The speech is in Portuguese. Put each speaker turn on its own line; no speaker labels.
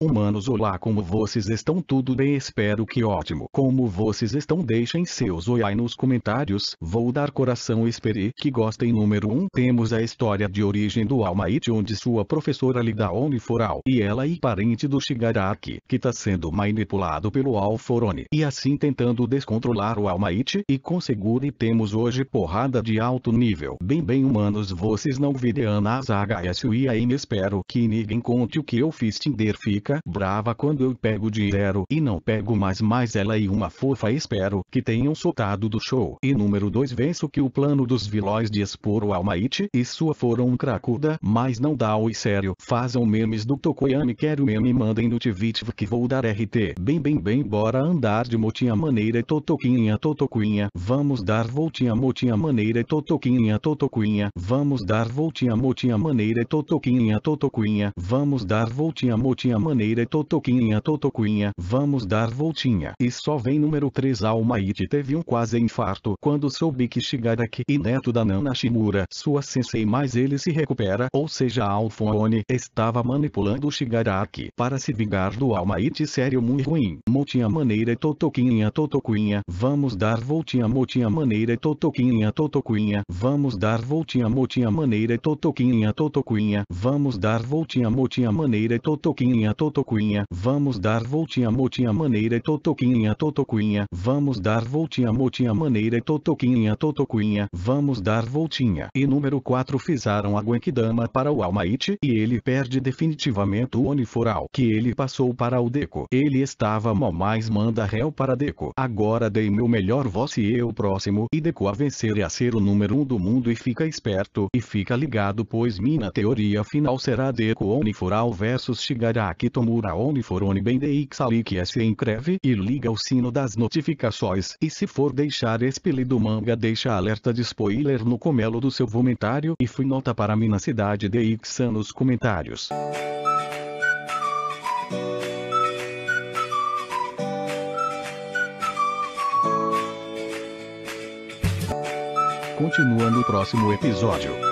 Humanos olá como vocês estão tudo bem espero que ótimo como vocês estão deixem seus oi nos comentários vou dar coração espere que gostem número 1 um, temos a história de origem do Almaite onde sua professora Lidaone Foral e ela e parente do Shigaraki que está sendo manipulado pelo Alforone e assim tentando descontrolar o Almaite e com seguro temos hoje porrada de alto nível bem bem humanos vocês não viram as aí espero que ninguém conte o que eu fiz Tinder fica fica brava quando eu pego de e não pego mais mais ela e uma fofa espero que tenham soltado do show. E número 2 venço que o plano dos vilões de expor o Almighty e sua foram um cracuda, mas não dá oi sério. Fazam memes do Tokoyami quero meme mandem no Tivitv que vou dar RT. Bem bem bem bora andar de motinha maneira totoquinha totoquinha vamos dar voltinha motinha maneira totoquinha totoquinha vamos dar voltinha motinha maneira totoquinha totoquinha vamos dar voltinha motinha maneira maneira Totoquinha Totoquinha vamos dar voltinha. E só vem número 3 Almaite teve um quase infarto quando soube que Shigaraki e neto da Nana Shimura sua sensei mas ele se recupera ou seja Alphone estava manipulando Shigaraki para se vingar do Almaite sério muito ruim. Motinha maneira Totoquinha Totoquinha vamos dar voltinha Motinha maneira Totoquinha Totoquinha vamos dar voltinha Motinha maneira Totoquinha Totoquinha vamos dar voltinha Motinha maneira Totoquinha Totoquinha totoquinha, vamos dar voltinha motinha maneira totoquinha totoquinha, vamos dar voltinha motinha maneira totoquinha totoquinha, vamos dar voltinha. E número 4 fizeram a Genkidama para o Almaite e ele perde definitivamente o Oniforal que ele passou para o Deco. Ele estava mal mas manda réu para Deco. Agora dei meu melhor voz e eu próximo e Deco a vencer e a ser o número 1 um do mundo e fica esperto e fica ligado pois minha teoria final será Deco Oniforal versus Shigaraki Tomura Omniforone Bendeix que se inscreve e liga o sino das notificações e se for deixar expelido manga deixa alerta de spoiler no comelo do seu comentário e fui nota para mim na Cidade de Ixan nos comentários. Continua no próximo episódio.